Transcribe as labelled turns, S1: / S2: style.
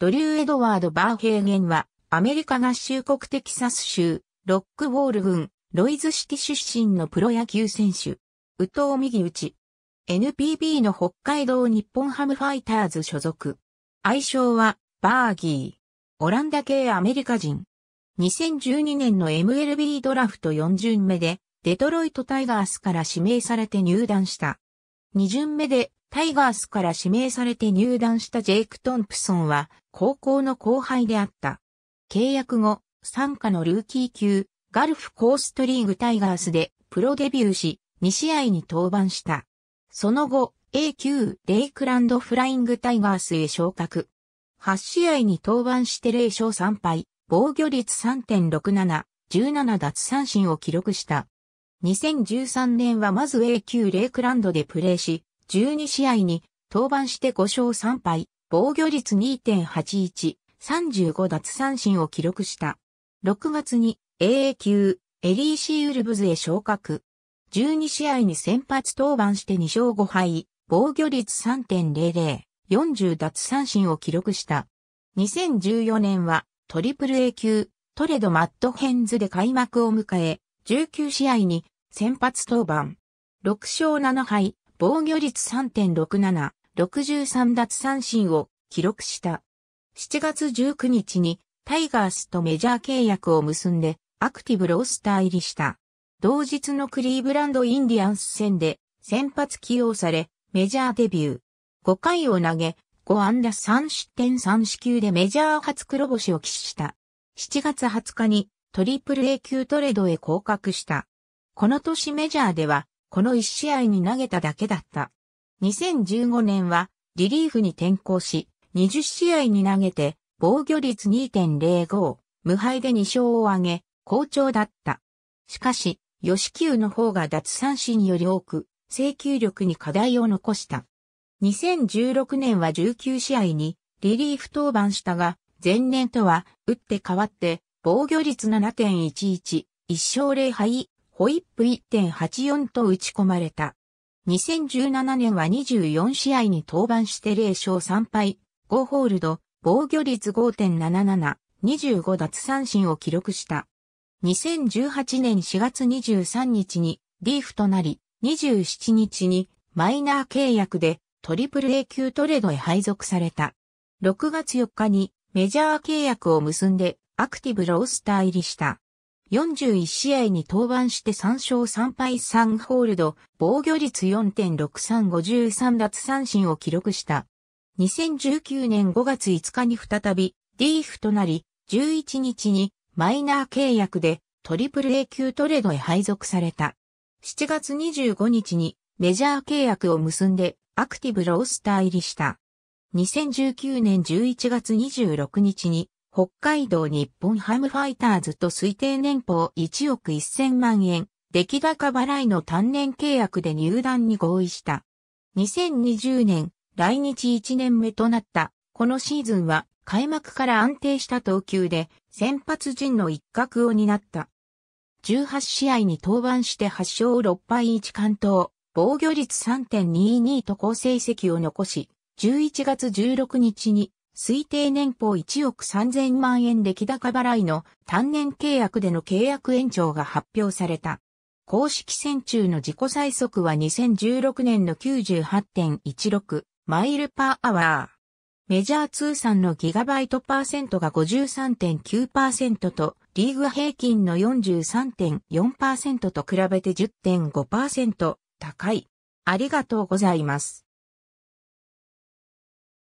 S1: ドリュー・エドワード・バーヘーゲンは、アメリカ合衆国テキサス州、ロックウォール郡、ロイズシティ出身のプロ野球選手。宇藤右打ち。NPB の北海道日本ハムファイターズ所属。愛称は、バーギー。オランダ系アメリカ人。2012年の MLB ドラフト4巡目で、デトロイトタイガースから指名されて入団した。2巡目で、タイガースから指名されて入団したジェイク・トンプソンは、高校の後輩であった。契約後、参加のルーキー級、ガルフコーストリーグタイガースでプロデビューし、2試合に登板した。その後、A 級レイクランドフライングタイガースへ昇格。8試合に登板して0勝3敗、防御率3.67、17奪三振を記録した。2013年はまず A 級レイクランドでプレーし、12試合に登板して5勝3敗、防御率2.81、35奪三振を記録した。6月に AA 級エリーシーウルブズへ昇格。12試合に先発登板して2勝5敗、防御率3.00、40奪三振を記録した。2014年はトリプル A 級トレドマットヘンズで開幕を迎え、19試合に先発登板。6勝7敗、防御率3.67、63奪三振を記録した。7月19日にタイガースとメジャー契約を結んでアクティブロースター入りした。同日のクリーブランドインディアンス戦で先発起用されメジャーデビュー。5回を投げ5安打3失点3死球でメジャー初黒星を喫した。7月20日にトリプル A 級トレードへ降格した。この年メジャーではこの1試合に投げただけだった。2015年はリリーフに転向し、20試合に投げて防御率2.05、無敗で2勝を挙げ、好調だった。しかし、吉球の方が脱三振より多く、制球力に課題を残した。2016年は19試合にリリーフ登板したが、前年とは打って変わって防御率7.11、1勝0敗、ホイップ1.84と打ち込まれた。2017年は24試合に登板して0勝3敗、5ホールド、防御率5.77、25奪三振を記録した。2018年4月23日にリーフとなり、27日にマイナー契約でトリプル A 級トレードへ配属された。6月4日にメジャー契約を結んでアクティブロースター入りした。41試合に登板して3勝3敗3ホールド、防御率4.6353奪三振を記録した。2019年5月5日に再び、リーフとなり、11日にマイナー契約でトリプル A 級トレードへ配属された。7月25日にメジャー契約を結んでアクティブロースター入りした。2019年11月26日に北海道日本ハムファイターズと推定年俸1億1000万円、出来高払いの単年契約で入団に合意した。2020年、来日1年目となった、このシーズンは開幕から安定した投球で先発陣の一角を担った。18試合に登板して8勝6敗1関東、防御率3.22と好成績を残し、11月16日に推定年俸1億3000万円出来高払いの単年契約での契約延長が発表された。公式戦中の自己最速は2016年の98.16マイルパーアワー。メジャー通算のギガバイトパーセントが53.9%と、リーグ平均の43.4%と比べて10.5%高い。ありがとうございます。